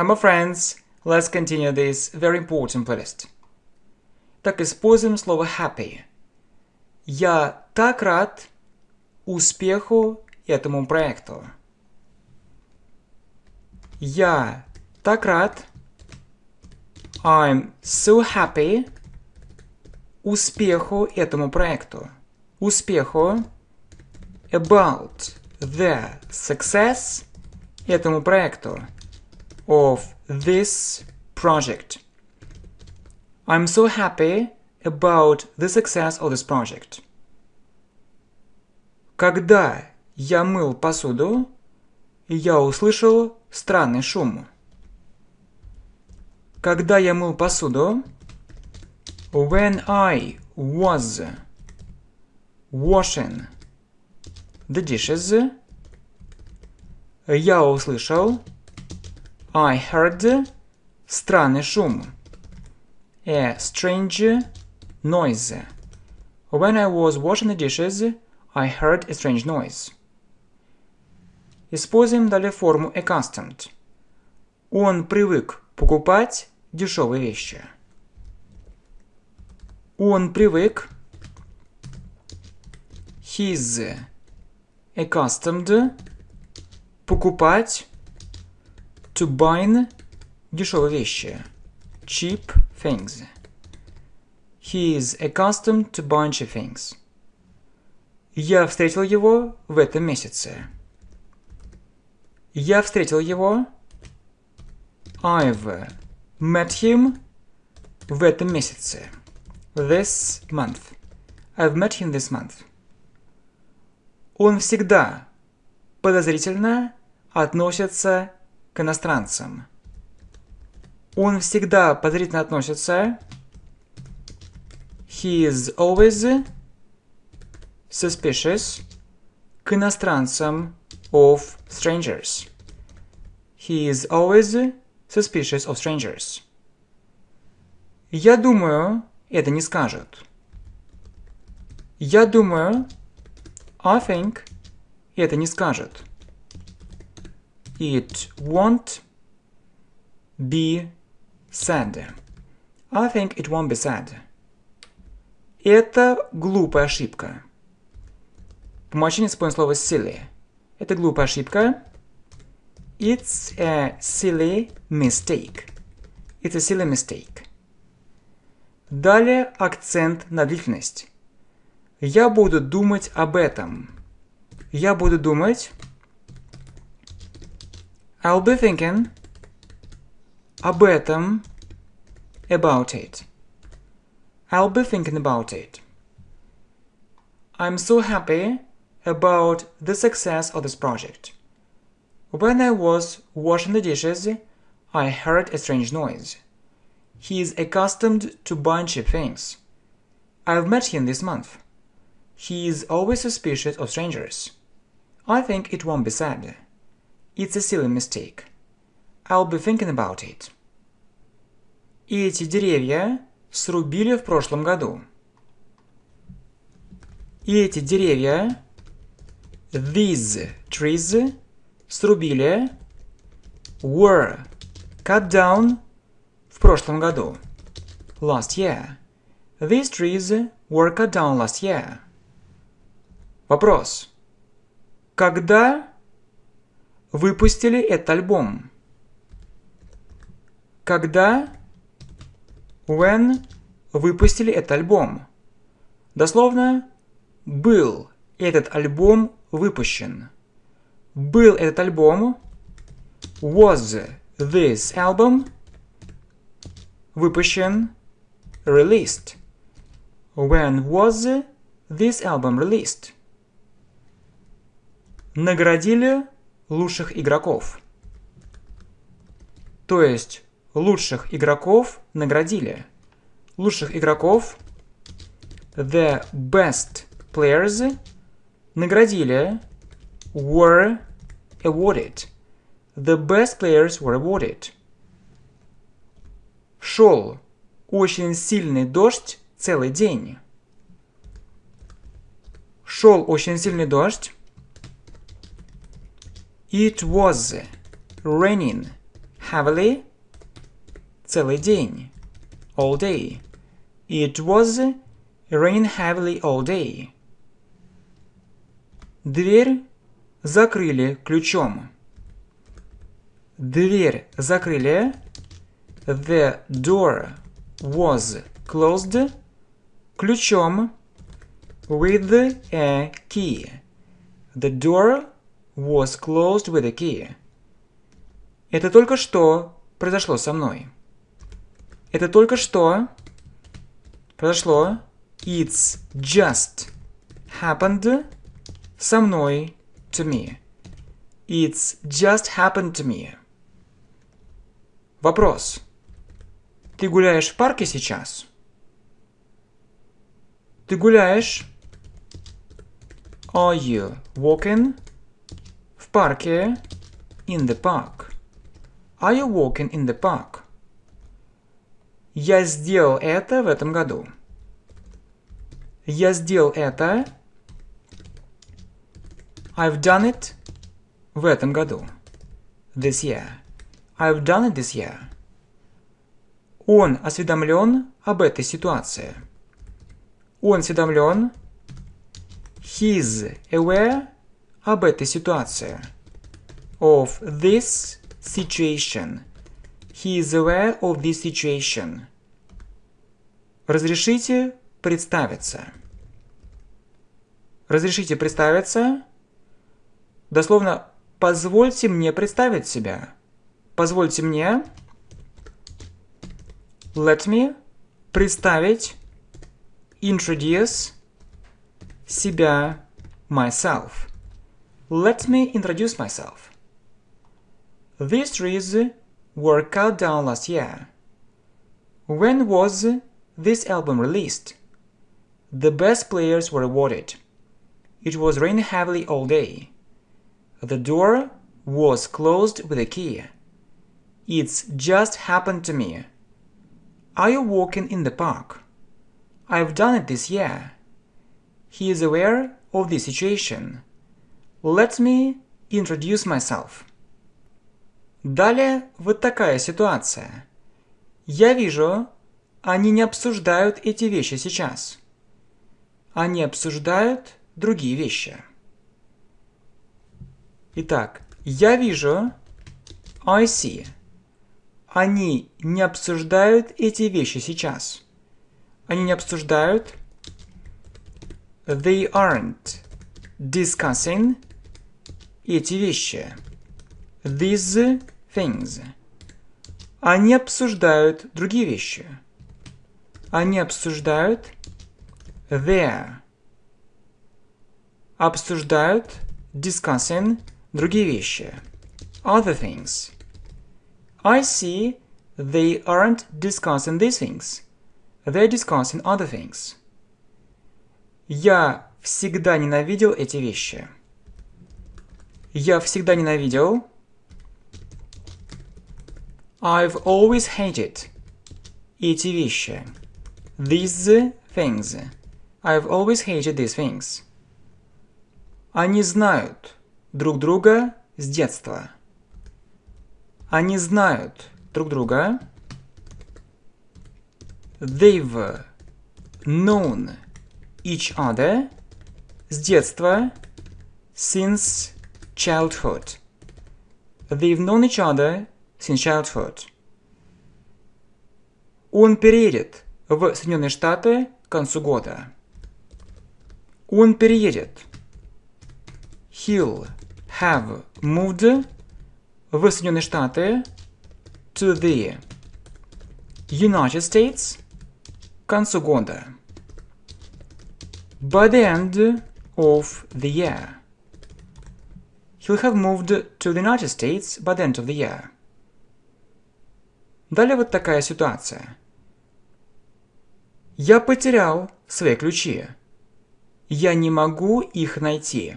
Hi, my friends! Let's continue this very important playlist. Так, используем слово happy. Я так рад успеху этому проекту. Я так рад. I'm so happy успеху этому проекту. Успеху about the success этому проекту. of this project. I'm so happy about the success of this project. Когда я мыл посуду, я услышал странный шум. Когда я мыл посуду, when I was washing the dishes, я услышал I heard странный шум. A strange noise. When I was washing the dishes, I heard a strange noise. Используем далее форму accustomed. Он привык покупать дешевые вещи. Он привык. He's accustomed покупать To buy дешевые вещи. Cheap things. He is accustomed to buying cheap things. Я встретил его в этом месяце. Я встретил его. I've met him в этом месяце. This month. I've met him this month. Он всегда подозрительно относится к иностранцам. Он всегда подозрительно относится. He is always suspicious к иностранцам of strangers. He is always suspicious of strangers. Я думаю, это не скажут. Я думаю, I think, это не скажут. It won't be sad. I think it won't be sad. Это глупая ошибка. По мужчине используем слово silly. Это глупая ошибка. It's a silly mistake. It's a silly mistake. Далее акцент на длительность. Я буду думать об этом. Я буду думать I'll be thinking об этом about it. I'll be thinking about it. I'm so happy about the success of this project. When I was washing the dishes, I heard a strange noise. He is accustomed to buying cheap things. I've met him this month. He is always suspicious of strangers. I think it won't be sad. It's a silly mistake. I'll be thinking about it. эти деревья срубили в прошлом году. эти деревья, these trees, срубили, were cut down в прошлом году. Last year. These trees were cut down last year. Вопрос. Когда выпустили этот альбом? Когда? When выпустили этот альбом? Дословно, был этот альбом выпущен. Был этот альбом. Was this album выпущен? Released. When was this album released? Наградили лучших игроков. То есть лучших игроков наградили. Лучших игроков the best players наградили were awarded. The best players were awarded. Шел очень сильный дождь целый день. Шел очень сильный дождь It was raining heavily целый день, all day. It was raining heavily all day. Дверь закрыли ключом. Дверь закрыли. The door was closed ключом with a key. The door was closed with a key. Это только что произошло со мной. Это только что произошло. It's just happened со мной to me. It's just happened to me. Вопрос. Ты гуляешь в парке сейчас? Ты гуляешь? Are you walking парке? In the park. Are you walking in the park? Я сделал это в этом году. Я сделал это. I've done it в этом году. This year. I've done it this year. Он осведомлен об этой ситуации. Он осведомлен. He's aware об этой ситуации. Of this situation. He is aware of this situation. Разрешите представиться. Разрешите представиться. Дословно, позвольте мне представить себя. Позвольте мне. Let me представить. Introduce себя myself. Let me introduce myself. These trees were cut down last year. When was this album released? The best players were awarded. It was raining heavily all day. The door was closed with a key. It's just happened to me. Are you walking in the park? I've done it this year. He is aware of the situation. Let me introduce myself. Далее вот такая ситуация. Я вижу, они не обсуждают эти вещи сейчас. Они обсуждают другие вещи. Итак, я вижу, I see. Они не обсуждают эти вещи сейчас. Они не обсуждают. They aren't discussing эти вещи. These things. Они обсуждают другие вещи. Они обсуждают their. Обсуждают discussing другие вещи. Other things. I see they aren't discussing these things. They're discussing other things. Я всегда ненавидел эти вещи. Я всегда ненавидел. I've always hated. Эти вещи. These things. I've always hated these things. Они знают друг друга с детства. Они знают друг друга. They've known each other с детства since childhood. They've known each other since childhood. Он переедет в Соединенные Штаты к концу года. Он переедет. He'll have moved в Соединенные Штаты to the United States к концу года. By the end of the year he'll have moved to the United States by the end of the year. Далее вот такая ситуация. Я потерял свои ключи. Я не могу их найти.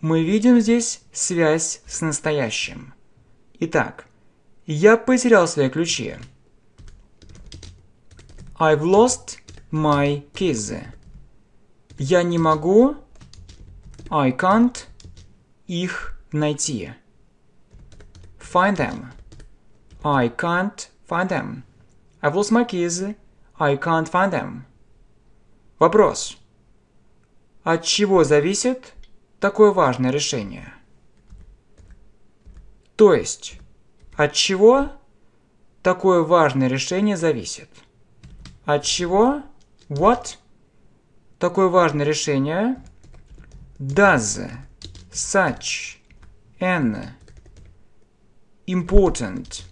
Мы видим здесь связь с настоящим. Итак, я потерял свои ключи. I've lost my keys. Я не могу. I can't их найти. Find them. I can't find them. I've lost my keys. I can't find them. Вопрос. От чего зависит такое важное решение? То есть, от чего такое важное решение зависит? От чего? What? Такое важное решение does such an important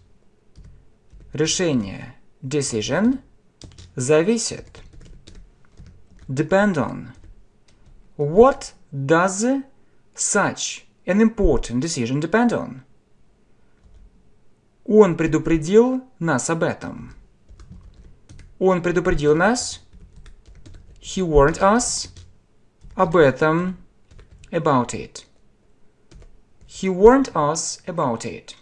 решение decision зависит depend on what does such an important decision depend on он предупредил нас об этом он предупредил нас he warned us об этом about it he warned us about it.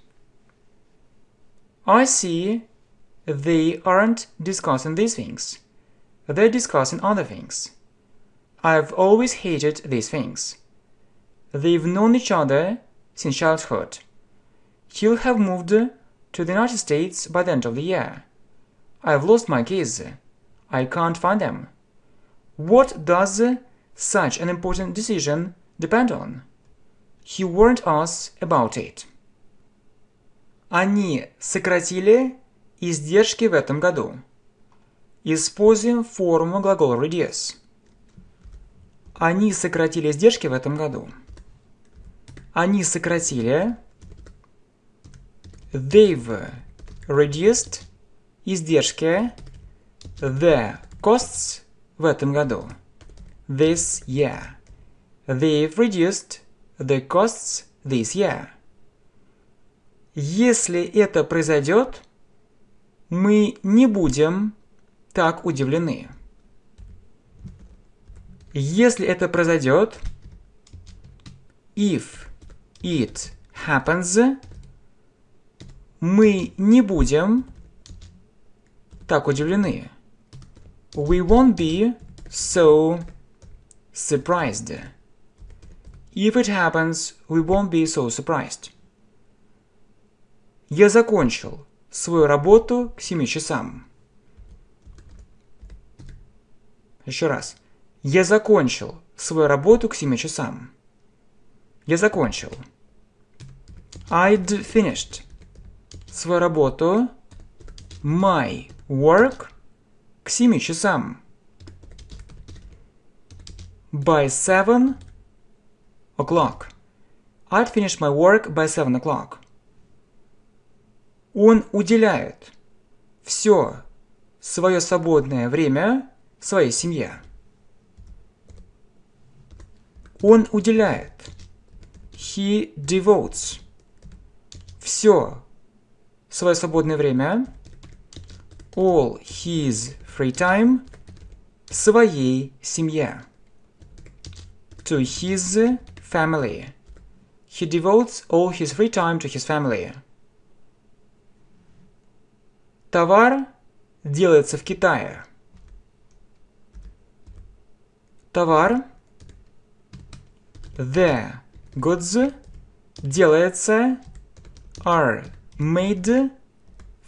I see they aren't discussing these things. They're discussing other things. I've always hated these things. They've known each other since childhood. He'll have moved to the United States by the end of the year. I've lost my keys. I can't find them. What does such an important decision depend on? He warned us about it. Они сократили издержки в этом году. Используем форму глагола reduce. Они сократили издержки в этом году. Они сократили. They've reduced издержки the costs в этом году. This year. They've reduced the costs this year. Если это произойдет, мы не будем так удивлены. Если это произойдет, if it happens, мы не будем так удивлены. We won't be so surprised. If it happens, we won't be so surprised. Я закончил свою работу к 7 часам. Еще раз. Я закончил свою работу к 7 часам. Я закончил. I'd finished свою работу my work к 7 часам. By 7 o'clock. I'd finish my work by seven o'clock. Он уделяет все свое свободное время своей семье. Он уделяет. He devotes все свое свободное время, all his free time, своей семье. To his Family. He devotes all his free time to his family. Товар делается в Китае. Товар the goods делается are made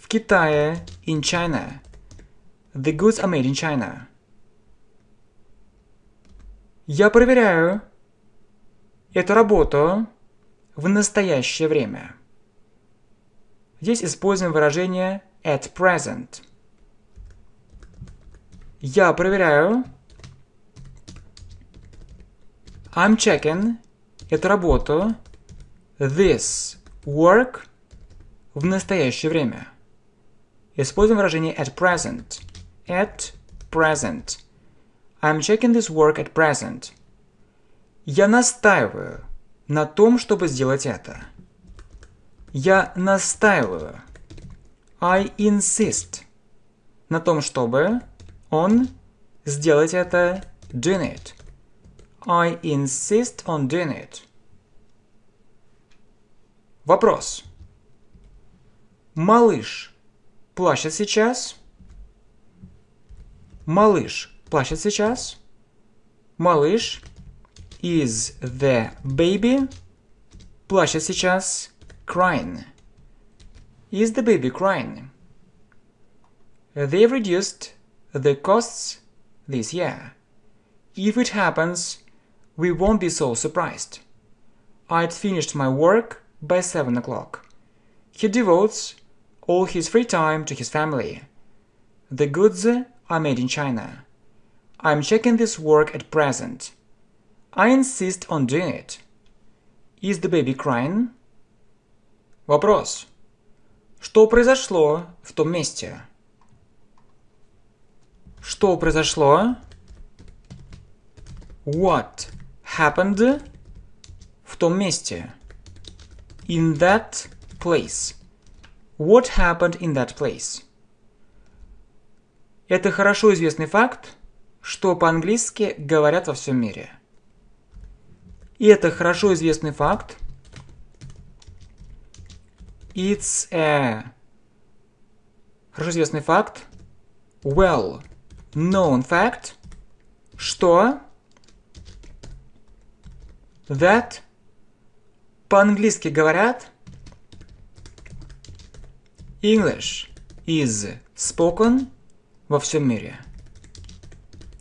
в Китае in China. The goods are made in China. Я проверяю, эту работу в настоящее время. Здесь используем выражение at present. Я проверяю. I'm checking эту работу this work в настоящее время. Используем выражение at present. At present. I'm checking this work at present. Я настаиваю на том, чтобы сделать это. Я настаиваю. I insist на том, чтобы он сделать это doing it. I insist on doing it. Вопрос. Малыш плачет сейчас? Малыш плачет сейчас? Малыш is the baby, плачет сейчас, crying. Is the baby crying? They reduced the costs this year. If it happens, we won't be so surprised. I'd finished my work by 7 o'clock. He devotes all his free time to his family. The goods are made in China. I'm checking this work at present. I insist on doing it. Is the baby crying? Вопрос. Что произошло в том месте? Что произошло? What happened в том месте? In that place. What happened in that place? Это хорошо известный факт, что по-английски говорят во всем мире – и это хорошо известный факт. It's a... Хорошо известный факт. Well known fact. Что? That. По-английски говорят. English is spoken во всем мире.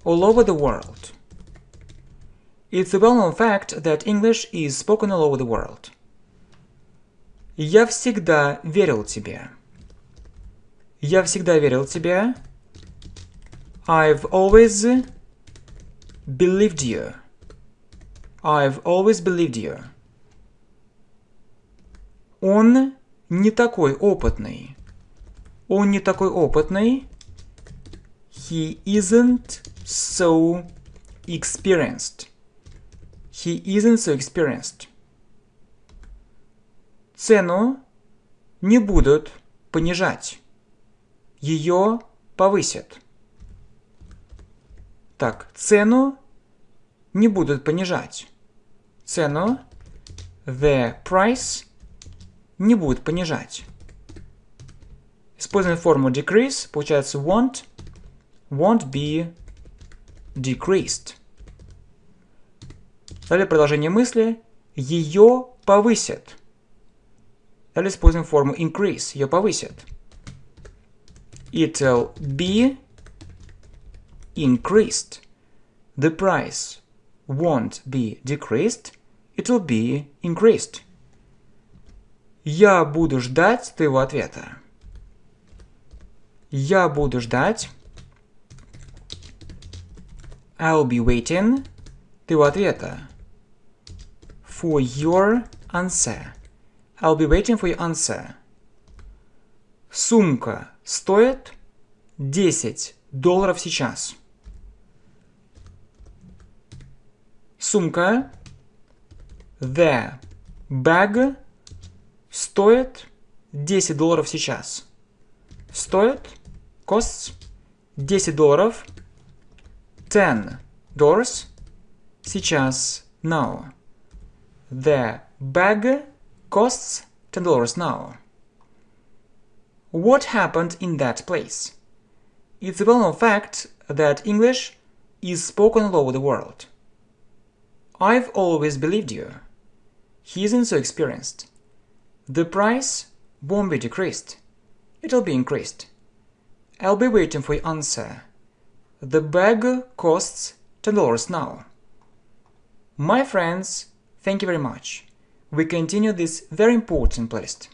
All over the world. It's a well-known fact that English is spoken all over the world. Я всегда верил тебе. Я всегда верил тебе. I've always believed you. I've always believed you. Он не такой опытный. Он не такой опытный. He isn't so experienced. He isn't so experienced. Цену не будут понижать. Ее повысят. Так, цену не будут понижать. Цену the price не будут понижать. Используем форму decrease, получается won't, won't be decreased. Далее продолжение мысли. Ее повысят. Далее используем форму increase. Ее повысят. It'll be increased. The price won't be decreased. It'll be increased. Я буду ждать твоего ответа. Я буду ждать. I'll be waiting твоего ответа for your answer. I'll be waiting for your answer. Сумка стоит 10 долларов сейчас. Сумка The bag стоит 10 долларов сейчас. Стоит costs 10 долларов 10 dollars сейчас now. The bag costs $10 now. What happened in that place? It's a well-known fact that English is spoken all over the world. I've always believed you. He isn't so experienced. The price won't be decreased. It'll be increased. I'll be waiting for your answer. The bag costs $10 now. My friends, Thank you very much. We continue this very important playlist.